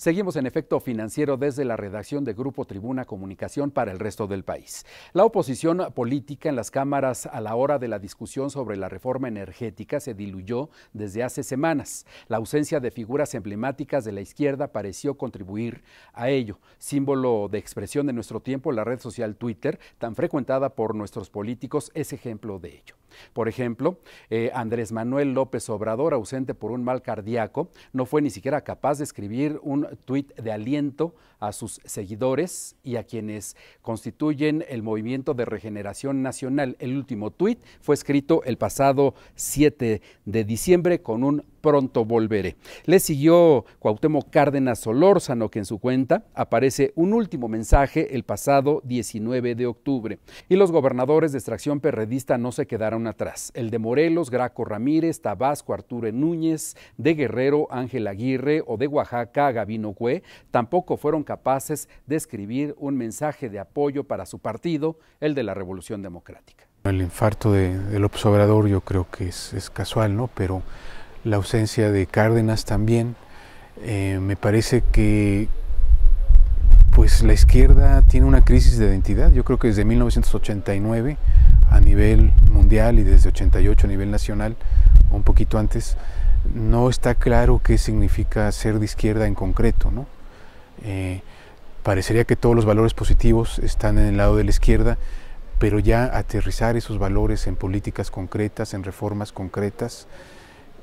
Seguimos en efecto financiero desde la redacción de Grupo Tribuna Comunicación para el resto del país. La oposición política en las cámaras a la hora de la discusión sobre la reforma energética se diluyó desde hace semanas. La ausencia de figuras emblemáticas de la izquierda pareció contribuir a ello. Símbolo de expresión de nuestro tiempo, la red social Twitter, tan frecuentada por nuestros políticos, es ejemplo de ello. Por ejemplo, eh, Andrés Manuel López Obrador, ausente por un mal cardíaco, no fue ni siquiera capaz de escribir un tuit de aliento a sus seguidores y a quienes constituyen el Movimiento de Regeneración Nacional. El último tuit fue escrito el pasado 7 de diciembre con un pronto volveré. Le siguió Cuauhtémoc Cárdenas Solórzano, que en su cuenta aparece un último mensaje el pasado 19 de octubre. Y los gobernadores de extracción perredista no se quedaron atrás. El de Morelos, Graco Ramírez, Tabasco, Arturo Núñez, de Guerrero, Ángel Aguirre o de Oaxaca, Gabino Cue, tampoco fueron capaces de escribir un mensaje de apoyo para su partido, el de la Revolución Democrática. El infarto del observador yo creo que es, es casual, ¿no? Pero la ausencia de Cárdenas también. Eh, me parece que pues la izquierda tiene una crisis de identidad. Yo creo que desde 1989 a nivel mundial y desde 88 a nivel nacional, un poquito antes, no está claro qué significa ser de izquierda en concreto. ¿no? Eh, parecería que todos los valores positivos están en el lado de la izquierda, pero ya aterrizar esos valores en políticas concretas, en reformas concretas,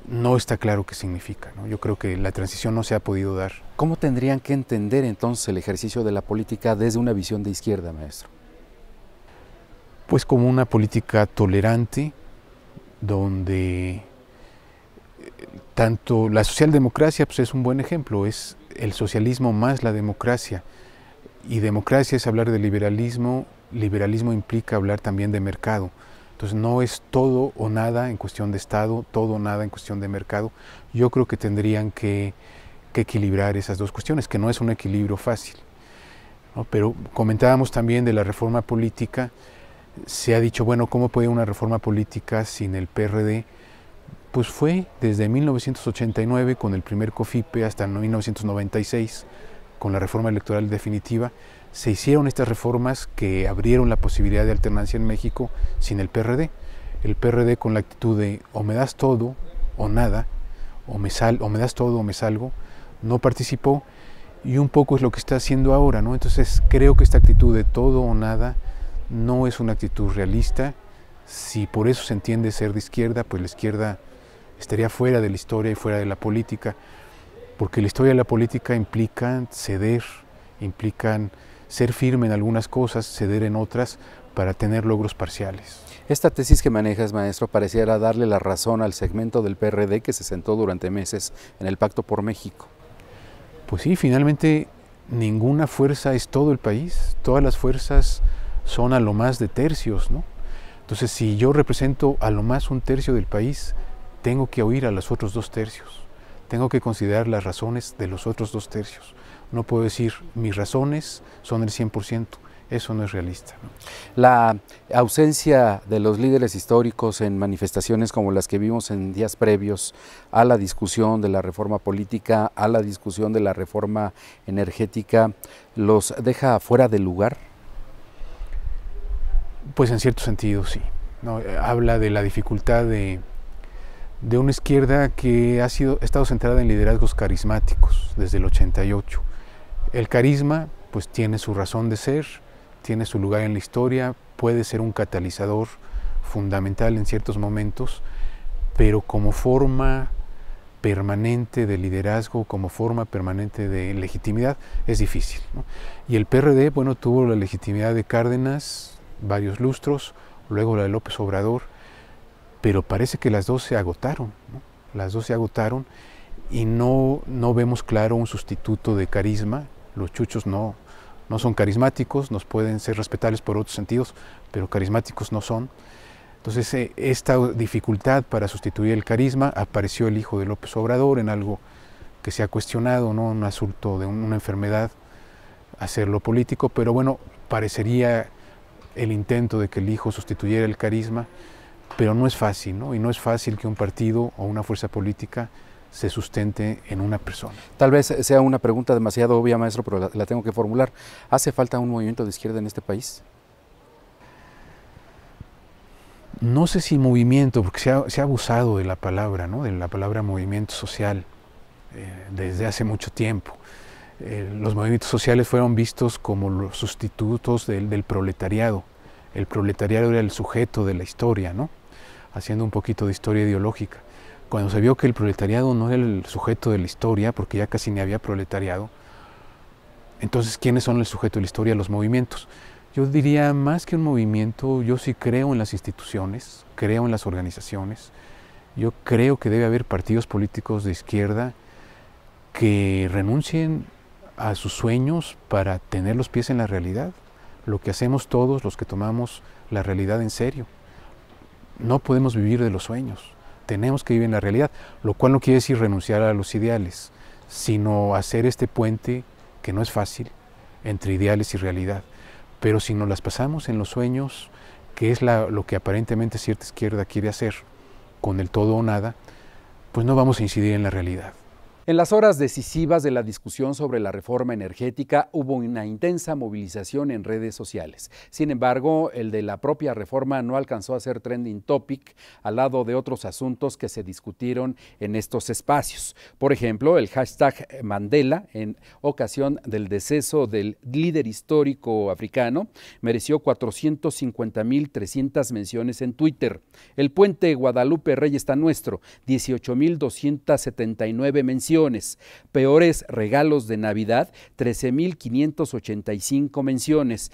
no está claro qué significa. Yo creo que la transición no se ha podido dar. ¿Cómo tendrían que entender entonces el ejercicio de la política desde una visión de izquierda, maestro? Pues como una política tolerante, donde eh, tanto la socialdemocracia pues es un buen ejemplo, es el socialismo más la democracia. Y democracia es hablar de liberalismo, liberalismo implica hablar también de mercado. Entonces no es todo o nada en cuestión de Estado, todo o nada en cuestión de mercado. Yo creo que tendrían que, equilibrar esas dos cuestiones, que no es un equilibrio fácil. Pero comentábamos también de la reforma política. Se ha dicho, bueno, ¿cómo puede una reforma política sin el PRD? Pues fue desde 1989 con el primer COFIPE hasta 1996 con la reforma electoral definitiva, se hicieron estas reformas que abrieron la posibilidad de alternancia en México sin el PRD. El PRD con la actitud de o me das todo o nada, o me, sal, o me das todo o me salgo, no participó y un poco es lo que está haciendo ahora. ¿no? Entonces creo que esta actitud de todo o nada no es una actitud realista. Si por eso se entiende ser de izquierda, pues la izquierda estaría fuera de la historia y fuera de la política, porque la historia y la política implican ceder, implican ser firme en algunas cosas, ceder en otras, para tener logros parciales. Esta tesis que manejas, maestro, pareciera darle la razón al segmento del PRD que se sentó durante meses en el Pacto por México. Pues sí, finalmente ninguna fuerza es todo el país, todas las fuerzas son a lo más de tercios, ¿no? Entonces, si yo represento a lo más un tercio del país, tengo que oír a los otros dos tercios tengo que considerar las razones de los otros dos tercios. No puedo decir mis razones son el 100%, eso no es realista. La ausencia de los líderes históricos en manifestaciones como las que vimos en días previos a la discusión de la reforma política, a la discusión de la reforma energética, ¿los deja fuera de lugar? Pues en cierto sentido sí. ¿no? Eh, habla de la dificultad de, de una izquierda que ha, sido, estado centrada en liderazgos carismáticos desde el 88. El carisma pues tiene su razón de ser, tiene su lugar en la historia, puede ser un catalizador fundamental en ciertos momentos, pero como forma permanente de liderazgo, como forma permanente de legitimidad, es difícil. Y el PRD, bueno, tuvo la legitimidad de Cárdenas, varios lustros, luego la de López Obrador, pero parece que las dos se agotaron, las dos se agotaron y no, vemos claro un sustituto de carisma, los chuchos no, son carismáticos, nos pueden ser respetables por otros sentidos, pero carismáticos no son. Entonces, eh, esta dificultad para sustituir el carisma apareció el hijo de López Obrador en algo que se ha cuestionado, ¿no? un asunto de una enfermedad, hacerlo político, pero bueno, parecería el intento de que el hijo sustituyera el carisma. Pero no es fácil, ¿no? Y no es fácil que un partido o una fuerza política se sustente en una persona. Tal vez sea una pregunta demasiado obvia, maestro, pero la, tengo que formular. ¿Hace falta un movimiento de izquierda en este país? no sé si movimiento, porque se ha, abusado de la palabra, ¿no? de la palabra movimiento social eh, desde hace mucho tiempo. Eh, los movimientos sociales fueron vistos como los sustitutos del, proletariado. El proletariado era el sujeto de la historia, ¿no? haciendo un poquito de historia ideológica. Cuando se vio que el proletariado no era el sujeto de la historia, porque ya casi ni había proletariado, entonces, ¿quiénes son el sujeto de la historia? Los movimientos. Yo diría, más que un movimiento, yo sí creo en las instituciones, creo en las organizaciones, yo creo que debe haber partidos políticos de izquierda que renuncien a sus sueños para tener los pies en la realidad, lo que hacemos todos los que tomamos la realidad en serio no podemos vivir de los sueños, tenemos que vivir en la realidad, lo cual no quiere decir renunciar a los ideales, sino hacer este puente que no es fácil entre ideales y realidad. Pero si nos las pasamos en los sueños, que es lo que aparentemente cierta izquierda quiere hacer, con el todo o nada, pues no vamos a incidir en la realidad. En las horas decisivas de la discusión sobre la reforma energética hubo una intensa movilización en redes sociales. Sin embargo, el de la propia reforma no alcanzó a ser trending topic al lado de otros asuntos que se discutieron en estos espacios. Por ejemplo, el hashtag Mandela, en ocasión del deceso del líder histórico africano, mereció 450.300 menciones en Twitter. El puente Guadalupe Rey está nuestro, 18.279 menciones Peores regalos de Navidad, 13.585 menciones.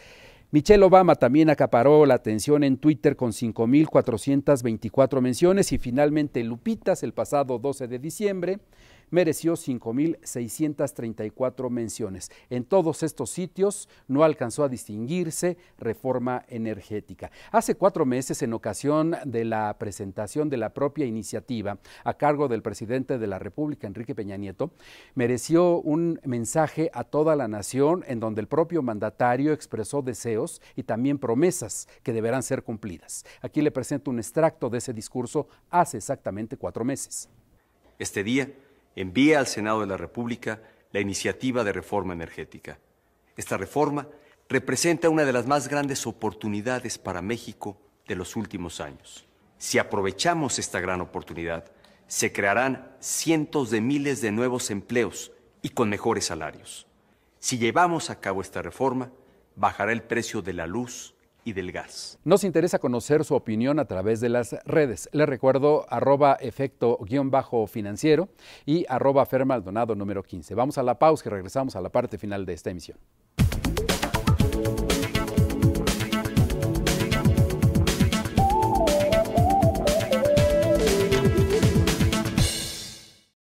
Michelle Obama también acaparó la atención en Twitter con 5.424 menciones y finalmente Lupitas el pasado 12 de diciembre mereció 5.634 menciones. En todos estos sitios no alcanzó a distinguirse reforma energética. Hace cuatro meses, en ocasión de la presentación de la propia iniciativa a cargo del presidente de la República, Enrique Peña Nieto, mereció un mensaje a toda la nación en donde el propio mandatario expresó deseos y también promesas que deberán ser cumplidas. Aquí le presento un extracto de ese discurso hace exactamente cuatro meses. Este día envía al Senado de la República la iniciativa de reforma energética. Esta reforma representa una de las más grandes oportunidades para México de los últimos años. Si aprovechamos esta gran oportunidad, se crearán cientos de miles de nuevos empleos y con mejores salarios. Si llevamos a cabo esta reforma, bajará el precio de la luz, y del gas. Nos interesa conocer su opinión a través de las redes. Le recuerdo arroba efecto-financiero y arroba fermaldonado número 15. Vamos a la pausa y regresamos a la parte final de esta emisión.